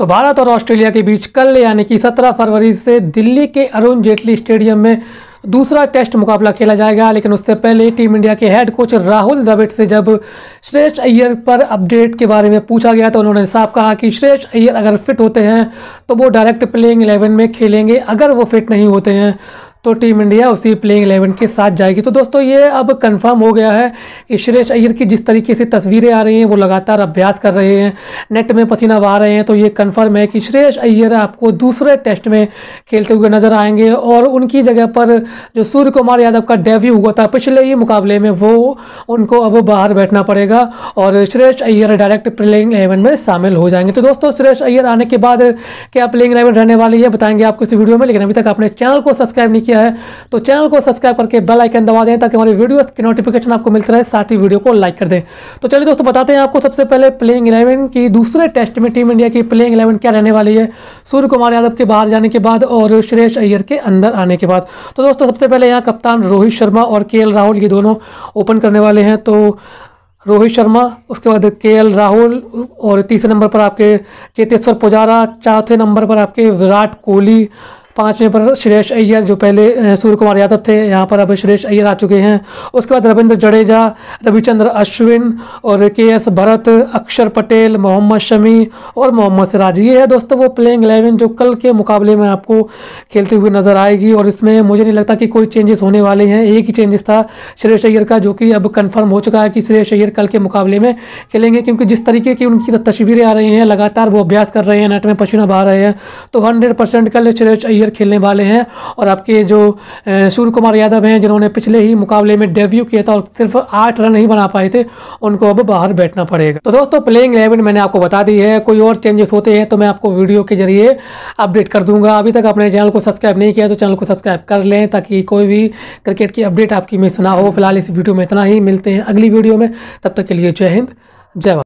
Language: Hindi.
तो भारत और ऑस्ट्रेलिया के बीच कल यानी कि 17 फरवरी से दिल्ली के अरुण जेटली स्टेडियम में दूसरा टेस्ट मुकाबला खेला जाएगा लेकिन उससे पहले टीम इंडिया के हेड कोच राहुल द्रविड़ से जब श्रेष्ठ अय्यर पर अपडेट के बारे में पूछा गया तो उन्होंने साफ कहा कि श्रेष्ठ अय्यर अगर फिट होते हैं तो वो डायरेक्ट प्लेइंग एलेवन में खेलेंगे अगर वो फिट नहीं होते हैं तो टीम इंडिया उसी प्लेइंग एलेवन के साथ जाएगी तो दोस्तों ये अब कंफर्म हो गया है कि श्रेयस अय्यर की जिस तरीके से तस्वीरें आ रही हैं वो लगातार अभ्यास कर रहे हैं नेट में पसीना बहा रहे हैं तो ये कंफर्म है कि श्रेश अय्यर आपको दूसरे टेस्ट में खेलते हुए नज़र आएंगे और उनकी जगह पर जो सूर्य कुमार यादव का डेब्यू हुआ था पिछले ही मुकाबले में वो उनको अब बाहर बैठना पड़ेगा और Shreyas Iyer direct playing eleven में शामिल हो जाएंगे तो दोस्तों श्रेयस अय्यर आने के बाद क्या प्लेइंग एलेवन रहने वाली है बताएंगे आपको इस वीडियो में लेकिन अभी तक आपने चैनल को सब्सक्राइब नहीं किया किया है तो चैनल को सब्सक्राइब करके बेल आइकन दबा दें ताकि हमारी वीडियो की नोटिफिकेशन आपको मिलता रहे साथ ही वीडियो को लाइक कर दें तो चलिए दोस्तों बताते हैं आपको सबसे पहले प्लेइंग इलेवन की दूसरे टेस्ट में टीम इंडिया की प्लेइंग इलेवन क्या रहने वाली है सूर्य कुमार यादव के बाहर जाने के बाद और श्रेष अय्यर के अंदर आने के बाद तो दोस्तों सबसे पहले यहाँ कप्तान रोहित शर्मा और के राहुल ये दोनों ओपन करने वाले हैं तो रोहित शर्मा उसके बाद के राहुल और तीसरे नंबर पर आपके चेतेश्वर पुजारा चौथे नंबर पर आपके विराट कोहली पाँचवें पर सुरेश अय्यर जो पहले सूर्य कुमार यादव थे यहाँ पर अब सुरेश अय्यर आ चुके हैं उसके बाद रविंद्र जडेजा रविचंद्र अश्विन और के एस भरत अक्षर पटेल मोहम्मद शमी और मोहम्मद सिराज ये है दोस्तों वो प्लेइंग एलेवन जो कल के मुकाबले में आपको खेलते हुए नज़र आएगी और इसमें मुझे नहीं लगता कि कोई चेंजेस होने वाले हैं एक ही चेंजेस था सुरेश अय्यर का जो कि अब कन्फर्म हो चुका है कि सुरेश अय्यर कल के मुकाबले में खेलेंगे क्योंकि जिस तरीके की उनकी तस्वीरें आ रही हैं लगातार वो अभ्यास कर रहे हैं नेट में पसीना बहा रहे हैं तो हंड्रेड कल सुरेश अय्यर प्लेयर खेलने वाले हैं और आपके जो सूर्य कुमार यादव हैं जिन्होंने पिछले ही मुकाबले में डेब्यू किया था और सिर्फ आठ रन ही बना पाए थे उनको अब बाहर बैठना पड़ेगा तो दोस्तों प्लेइंग इलेवन मैंने आपको बता दी है कोई और चेंजेस होते हैं तो मैं आपको वीडियो के जरिए अपडेट कर दूंगा अभी तक अपने चैनल को सब्सक्राइब नहीं किया तो चैनल को सब्सक्राइब कर लें ताकि कोई भी क्रिकेट की अपडेट आपकी मिस ना हो फिलहाल इस वीडियो में इतना ही मिलते हैं अगली वीडियो में तब तक के लिए जय हिंद जय